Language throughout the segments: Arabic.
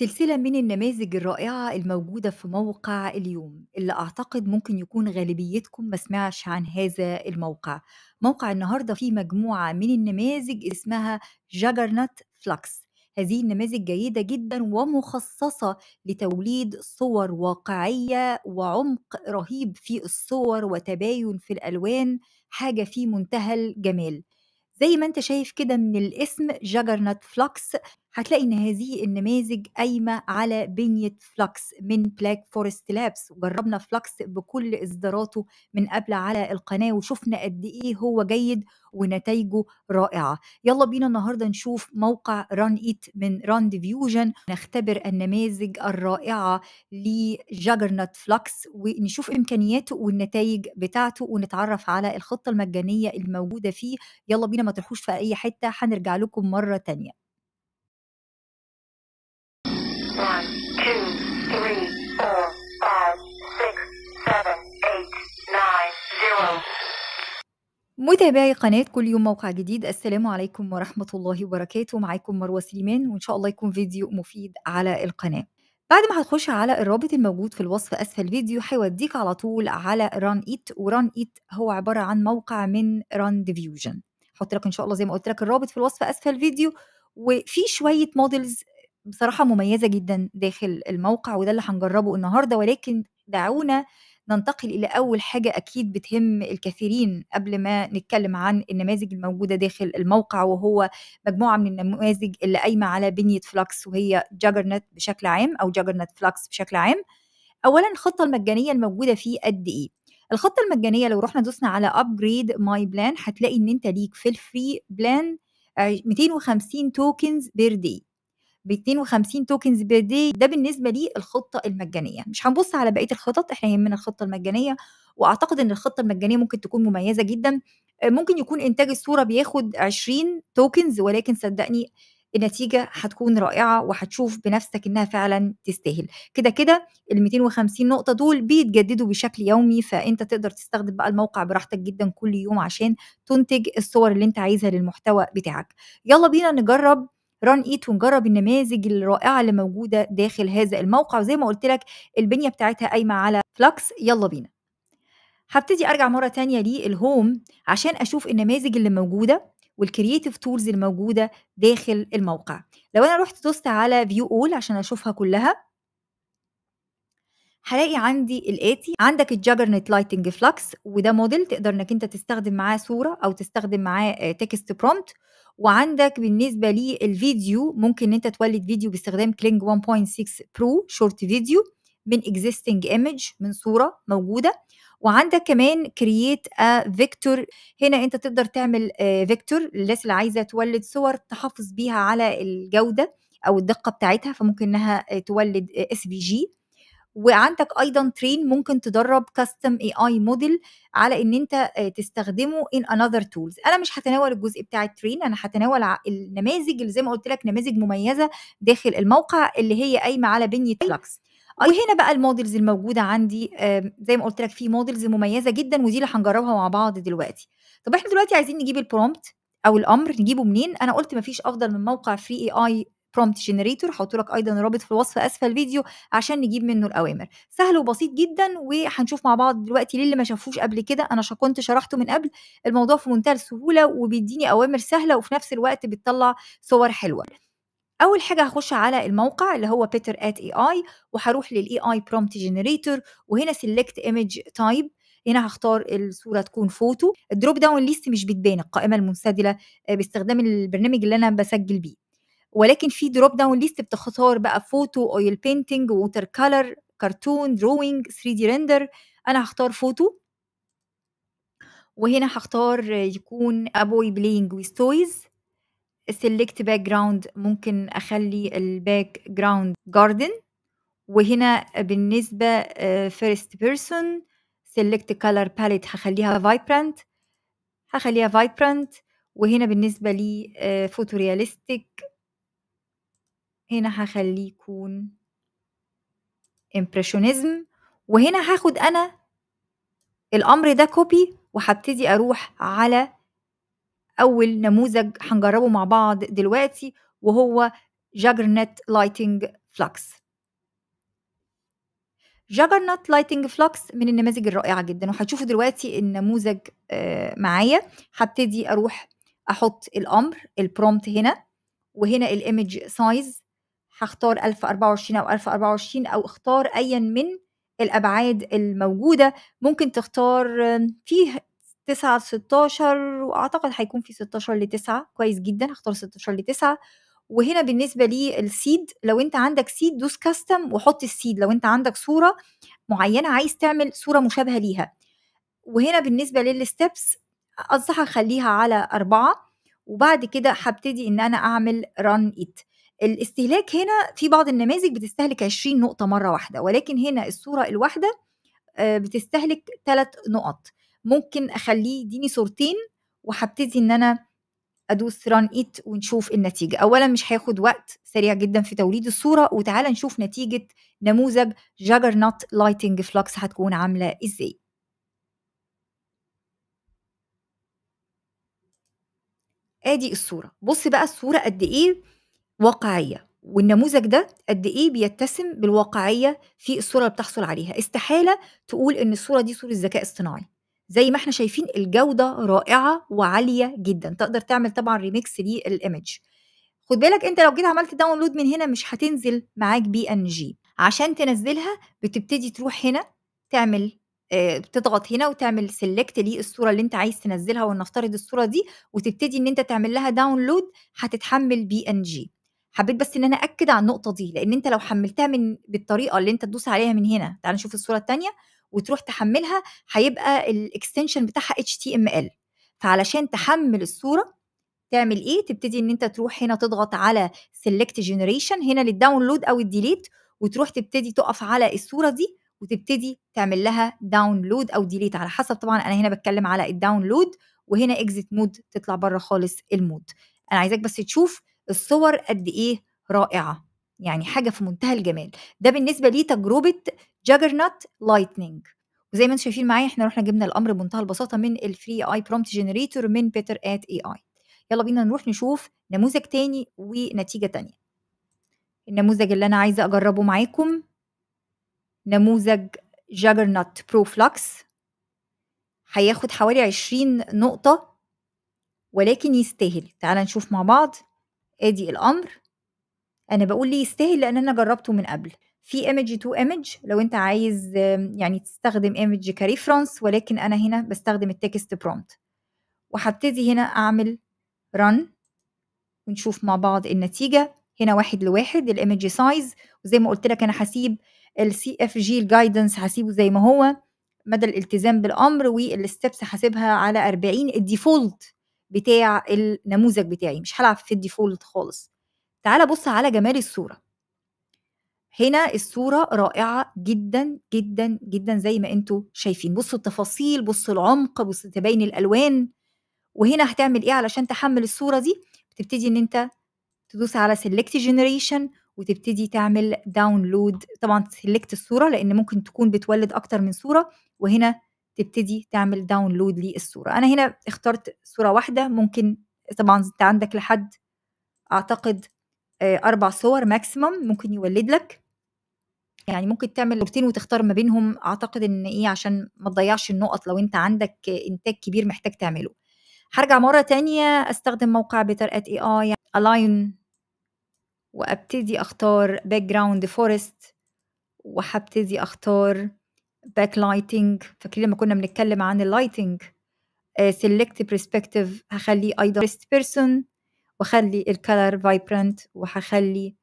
سلسلة من النماذج الرائعة الموجودة في موقع اليوم اللي أعتقد ممكن يكون غالبيتكم ما سمعش عن هذا الموقع موقع النهاردة فيه مجموعة من النماذج اسمها جاجرنات فلكس هذه النماذج جيدة جدا ومخصصة لتوليد صور واقعية وعمق رهيب في الصور وتباين في الألوان حاجة في منتهى الجمال زي ما انت شايف كده من الاسم جاجرنات فلكس هتلاقي إن هذه النماذج قايمة على بنية فلكس من بلاك فورست لابس وجربنا فلكس بكل إصداراته من قبل على القناة وشفنا قد إيه هو جيد ونتائجه رائعة يلا بينا النهاردة نشوف موقع ران إيت من ران ديفيوجن نختبر النماذج الرائعة لجاجرنات فلكس ونشوف إمكانياته والنتائج بتاعته ونتعرف على الخطة المجانية الموجودة فيه يلا بينا ما تروحوش في أي حتة هنرجع لكم مرة تانية متابعي قناة كل يوم موقع جديد السلام عليكم ورحمة الله وبركاته معاكم مروة سليمان وإن شاء الله يكون فيديو مفيد على القناة بعد ما هتخش على الرابط الموجود في الوصف أسفل الفيديو هيوديك على طول على ران إيت وران إيت هو عبارة عن موقع من ران ديفيوجن هحط لك إن شاء الله زي ما قلت لك الرابط في الوصف أسفل الفيديو وفي شوية موديلز بصراحة مميزة جدا داخل الموقع وده اللي هنجربه النهاردة ولكن دعونا ننتقل إلى أول حاجة أكيد بتهم الكثيرين قبل ما نتكلم عن النماذج الموجودة داخل الموقع وهو مجموعة من النماذج اللي قايمة على بنية فلكس وهي جاجرنت بشكل عام أو جاجرنت فلكس بشكل عام أولا الخطة المجانية الموجودة فيه قد إيه الخطة المجانية لو رحنا دوسنا على أبجريد ماي بلان هتلاقي إن أنت ليك في الفري بلان 250 توكنز بير دي ب 52 توكنز بير دي ده بالنسبه للخطه المجانيه مش هنبص على بقيه الخطط احنا يهمنا الخطه المجانيه واعتقد ان الخطه المجانيه ممكن تكون مميزه جدا آه، ممكن يكون انتاج الصوره بياخد 20 توكنز ولكن صدقني النتيجه هتكون رائعه وهتشوف بنفسك انها فعلا تستاهل كده كده ال 250 نقطه دول بيتجددوا بشكل يومي فانت تقدر تستخدم بقى الموقع براحتك جدا كل يوم عشان تنتج الصور اللي انت عايزها للمحتوى بتاعك يلا بينا نجرب ران ايت ونجرب النماذج الرائعه اللي موجوده داخل هذا الموقع وزي ما قلت لك البنيه بتاعتها قايمه على فلكس يلا بينا هبتدي ارجع مره تانية للهوم عشان اشوف النماذج اللي موجوده والكرييتيف تولز الموجوده داخل الموقع لو انا رحت دوست على فيو اول عشان اشوفها كلها هلاقي عندي الآتي عندك الجاجرنت لايتنج فلكس وده موديل تقدر انك انت تستخدم معاه صورة او تستخدم معاه تكست آه، برومبت وعندك بالنسبة للفيديو ممكن ان انت تولد فيديو باستخدام كلينج 1.6 برو شورت فيديو من اكزيستنج ايمج من صورة موجودة وعندك كمان كرييت ا فيكتور هنا انت تقدر تعمل فيكتور آه، للناس اللي عايزه تولد صور تحافظ بيها على الجوده او الدقه بتاعتها فممكن انها آه، تولد اس في جي وعندك ايضا ترين ممكن تدرب كاستم اي اي موديل على ان انت آه، تستخدمه ان انذر تولز انا مش هتناول الجزء بتاع الترين انا هتناول النماذج اللي زي ما قلت لك نماذج مميزه داخل الموقع اللي هي قايمه على بنيه فلكس أيوة. أيوة. وهنا بقى المودلز الموجوده عندي زي ما قلت لك في مودلز مميزه جدا ودي اللي هنجربها مع بعض دلوقتي طب احنا دلوقتي عايزين نجيب البرومبت او الامر نجيبه منين انا قلت مفيش افضل من موقع فري اي اي برومبت جنريتور هحط لك ايضا الرابط في الوصف اسفل الفيديو عشان نجيب منه الاوامر سهل وبسيط جدا وهنشوف مع بعض دلوقتي للي ما شافوش قبل كده انا كنت شرحته من قبل الموضوع في منتهى السهوله وبيديني اوامر سهله وفي نفس الوقت بتطلع صور حلوه اول حاجه هخش على الموقع اللي هو بيتر ات اي اي وهروح للاي اي برومبت جنريتور وهنا سيلكت ايمج تايب هنا هختار الصوره تكون فوتو الدروب داون ليست مش بتبان القائمه المنسدله آه، باستخدام البرنامج اللي انا بسجل بيه ولكن في دروب داون ليست بتختار بقى فوتو اويل بينتنج ووتر كلر كرتون دروينج 3 دي ريندر انا هختار فوتو وهنا هختار يكون ابوي بلاينج with toys باك جراوند ممكن اخلي الباك جراوند جاردن وهنا بالنسبه فيرست آه، بيرسون select color باليت هخليها vibrant هخليها vibrant وهنا بالنسبه لي فوتو آه، رياليستيك هنا هخليه يكون impressionism وهنا هاخد أنا الأمر ده كوبي وهبتدي أروح على أول نموذج هنجربه مع بعض دلوقتي وهو جاجرنت لايتنج فلوكس جاجرنت لايتنج فلوكس من النماذج الرائعة جدا وهتشوفوا دلوقتي النموذج آه، معايا هبتدي أروح أحط الأمر البرومت هنا وهنا الإيمج سايز هختار 1024 أو 1024 أو اختار أيا من الأبعاد الموجودة ممكن تختار فيه 9 16 وأعتقد هيكون في 16 ل 9 كويس جدا هختار 16 ل 9 وهنا بالنسبة للسيد لو انت عندك سيد دوس كاستم وحط السيد لو انت عندك صورة معينة عايز تعمل صورة مشابهة ليها وهنا بالنسبة للستبس أنصح أخليها على أربعة وبعد كده هبتدي إن أنا أعمل ران إت الاستهلاك هنا في بعض النماذج بتستهلك 20 نقطة مرة واحدة ولكن هنا الصورة الواحدة آه، بتستهلك ثلاث نقط ممكن أخليه يديني صورتين وهبتدي إن أنا ادوس ران ايت ونشوف النتيجه اولا مش هياخد وقت سريع جدا في توليد الصوره وتعالى نشوف نتيجه نموذج جاجر نوت لايتنج فلوكس هتكون عامله ازاي ادي الصوره بص بقى الصوره قد ايه واقعيه والنموذج ده قد ايه بيتسم بالواقعيه في الصوره اللي بتحصل عليها استحاله تقول ان الصوره دي صوره ذكاء اصطناعي زي ما احنا شايفين الجوده رائعه وعاليه جدا تقدر تعمل طبعا ريميكس للايمج خد بالك انت لو جيت عملت داونلود من هنا مش هتنزل معاك بي ان جي عشان تنزلها بتبتدي تروح هنا تعمل اه بتضغط هنا وتعمل سيلكت للصوره اللي انت عايز تنزلها ولنفترض الصوره دي وتبتدي ان انت تعمل لها داونلود هتتحمل بي ان جي حبيت بس ان انا اكد على النقطه دي لان انت لو حملتها من بالطريقه اللي انت تدوس عليها من هنا تعال نشوف الصوره الثانيه وتروح تحملها هيبقى الاكستنشن بتاعها اتش تي ام ال فعلشان تحمل الصوره تعمل ايه تبتدي ان انت تروح هنا تضغط على سيلكت جنريشن هنا للداونلود او الديليت وتروح تبتدي تقف على الصوره دي وتبتدي تعمل لها داونلود او ديليت على حسب طبعا انا هنا بتكلم على الداونلود وهنا اكزيت مود تطلع بره خالص المود انا عايزاك بس تشوف الصور قد ايه رائعه يعني حاجه في منتهى الجمال ده بالنسبه لي تجربه جاجرنات لايتنينج وزي ما انتم شايفين معايا احنا رحنا جبنا الامر بمنتهى البساطه من الفري اي برومبت جنريتور من بيتر ات اي اي يلا بينا نروح نشوف نموذج تاني ونتيجه تانيه النموذج اللي انا عايزه اجربه معاكم نموذج جاجرنات برو فلكس هياخد حوالي 20 نقطه ولكن يستاهل تعال نشوف مع بعض ادي الامر انا بقول ليه يستاهل لان انا جربته من قبل في ايمج تو ايمج لو انت عايز يعني تستخدم ايمج كريفرنس ولكن انا هنا بستخدم التكست برومت وهبتدي هنا اعمل رن ونشوف مع بعض النتيجه هنا واحد لواحد الايمج سايز وزي ما قلت لك انا هسيب السي اف جي الجايدنس هسيبه زي ما هو مدى الالتزام بالامر والستبس هسيبها على 40 الديفولت بتاع النموذج بتاعي مش هلعب في الديفولت خالص تعال بص على جمال الصوره هنا الصوره رائعه جدا جدا جدا زي ما انتوا شايفين بصوا التفاصيل بصوا العمق بصوا تبين الالوان وهنا هتعمل ايه علشان تحمل الصوره دي بتبتدي ان انت تدوس على سيلكت جنريشن وتبتدي تعمل داونلود طبعا سيلكت الصوره لان ممكن تكون بتولد اكتر من صوره وهنا تبتدي تعمل داونلود للصورة أنا هنا اخترت صورة واحدة ممكن طبعا أنت عندك لحد أعتقد آه، أربع صور ماكسيمم ممكن يولد لك يعني ممكن تعمل صورتين وتختار ما بينهم أعتقد إن إيه عشان ما تضيعش النقط لو أنت عندك إنتاج كبير محتاج تعمله هرجع مرة تانية أستخدم موقع بيتر أت إي آي ألاين وأبتدي أختار باك جراوند فورست وهبتدي أختار باك لايتنج فاكرين لما كنا بنتكلم عن اللايتنج سيلكت برسبكتيف هخليه ايضا فيرست بيرسون واخلي الكالر فايبرنت وهخلي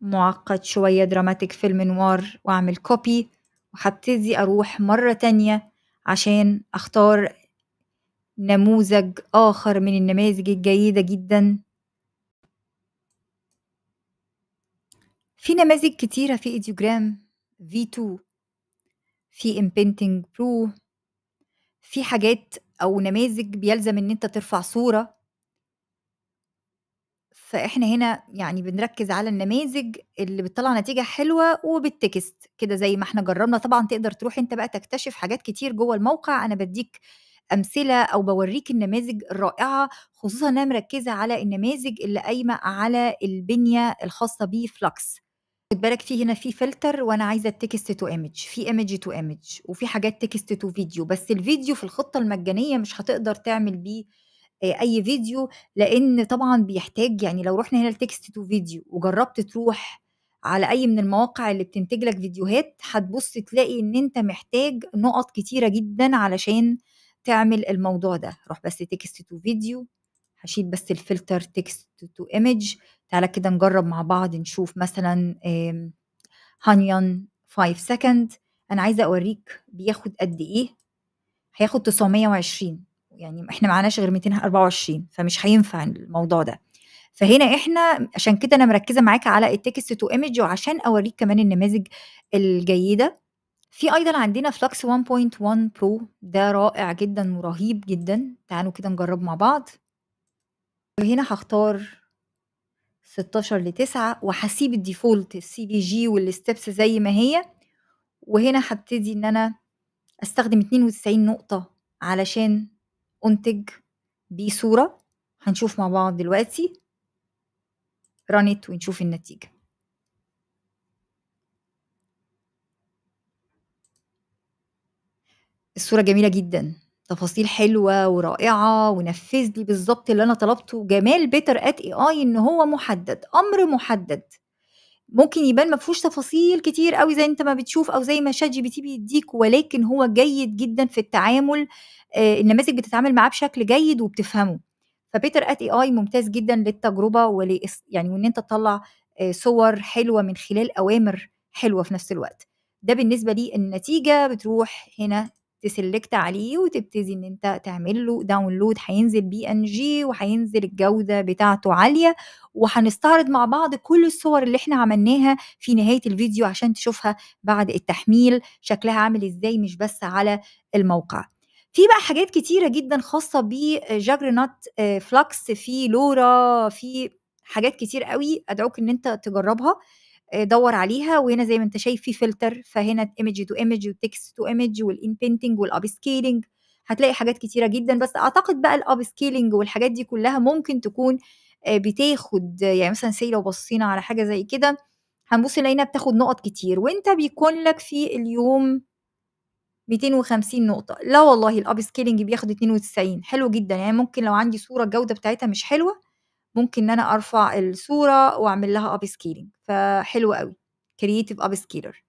معقد شوية دراماتيك فيلم نوار واعمل كوبي وهبتدي اروح مرة تانية عشان اختار نموذج اخر من النماذج الجيدة جدا في نماذج كتيرة في ايديوجرام V2 في Inpainting Pro في حاجات أو نماذج بيلزم إن أنت ترفع صورة فإحنا هنا يعني بنركز على النماذج اللي بتطلع نتيجة حلوة وبالتكست كده زي ما احنا جربنا طبعا تقدر تروح أنت بقى تكتشف حاجات كتير جوه الموقع أنا بديك امثله او بوريك النماذج الرائعه خصوصا انها مركزه على النماذج اللي قايمه على البنيه الخاصه بفلكس خد بالك في هنا في فلتر وانا عايزه التكست تو ايمج في ايمج تو ايمج وفي حاجات تكست تو فيديو بس الفيديو في الخطه المجانيه مش هتقدر تعمل بيه آه، اي فيديو لان طبعا بيحتاج يعني لو رحنا هنا لتكست تو فيديو وجربت تروح على اي من المواقع اللي بتنتج لك فيديوهات هتبص تلاقي ان انت محتاج نقط كتيره جدا علشان تعمل الموضوع ده روح بس تكست تو فيديو هشيل بس الفلتر تكست تو ايمج تعالى كده نجرب مع بعض نشوف مثلا هانيون 5 سكند انا عايزه اوريك بياخد قد ايه هياخد 920 يعني احنا معناش غير 224 فمش هينفع الموضوع ده فهنا احنا عشان كده انا مركزه معاك على التكست تو ايمج وعشان اوريك كمان النماذج الجيده في ايضا عندنا فلكس 1.1 برو ده رائع جدا ورهيب جدا تعالوا كده نجرب مع بعض وهنا هختار 16 ل 9 وهسيب الديفولت السي دي جي والستبس زي ما هي وهنا هبتدي ان انا استخدم 92 نقطة علشان انتج بيه صورة هنشوف مع بعض دلوقتي رانيت ونشوف النتيجة الصورة جميلة جدا تفاصيل حلوة ورائعة ونفذ لي بالظبط اللي أنا طلبته جمال بيتر آت إي آي إن هو محدد أمر محدد ممكن يبان ما فيهوش تفاصيل كتير قوي زي انت ما بتشوف او زي ما شات جي بي تي بيديك ولكن هو جيد جدا في التعامل آه النماذج بتتعامل معاه بشكل جيد وبتفهمه فبيتر ات اي اي ممتاز جدا للتجربه ول يعني وان انت تطلع آه صور حلوه من خلال اوامر حلوه في نفس الوقت ده بالنسبه لي النتيجه بتروح هنا تسلكت عليه وتبتدي ان انت تعمل له داونلود هينزل بي ان جي وهينزل الجوده بتاعته عاليه وهنستعرض مع بعض كل الصور اللي احنا عملناها في نهايه الفيديو عشان تشوفها بعد التحميل شكلها عامل ازاي مش بس على الموقع في بقى حاجات كتيره جدا خاصه بجاجرنات آه، فلاكس في لورا في حاجات كتير قوي ادعوك ان انت تجربها آه، دور عليها وهنا زي ما انت شايف في فلتر فهنا ايمج تو ايمج وتكست تو ايمج والانبينتنج والاب سكيلنج هتلاقي حاجات كتيره جدا بس اعتقد بقى الاب سكيلنج والحاجات دي كلها ممكن تكون آه، بتاخد يعني مثلا سي لو بصينا على حاجه زي كده هنبص لقينا بتاخد نقط كتير وانت بيكون لك في اليوم 250 نقطة لا والله الاب سكيلنج بياخد 92 حلو جدا يعني ممكن لو عندي صورة الجودة بتاعتها مش حلوة ممكن ان انا ارفع الصوره واعمل لها اب سكيلينج فحلو قوي كرييتيف اب سكيلر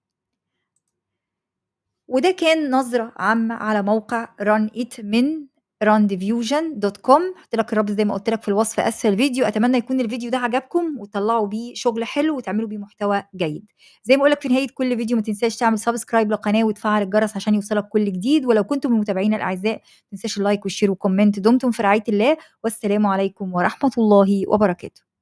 وده كان نظرة عامة على موقع ران إت من رانديفيوجن دوت كوم هحط لك الرابط زي ما قلت لك في الوصف اسفل الفيديو اتمنى يكون الفيديو ده عجبكم وتطلعوا بيه شغل حلو وتعملوا بيه محتوى جيد زي ما اقول لك في نهايه كل فيديو ما تنساش تعمل سبسكرايب للقناه وتفعل الجرس عشان يوصلك كل جديد ولو كنتم من متابعينا الاعزاء ما تنساش اللايك والشير وكومنت دمتم في رعايه الله والسلام عليكم ورحمه الله وبركاته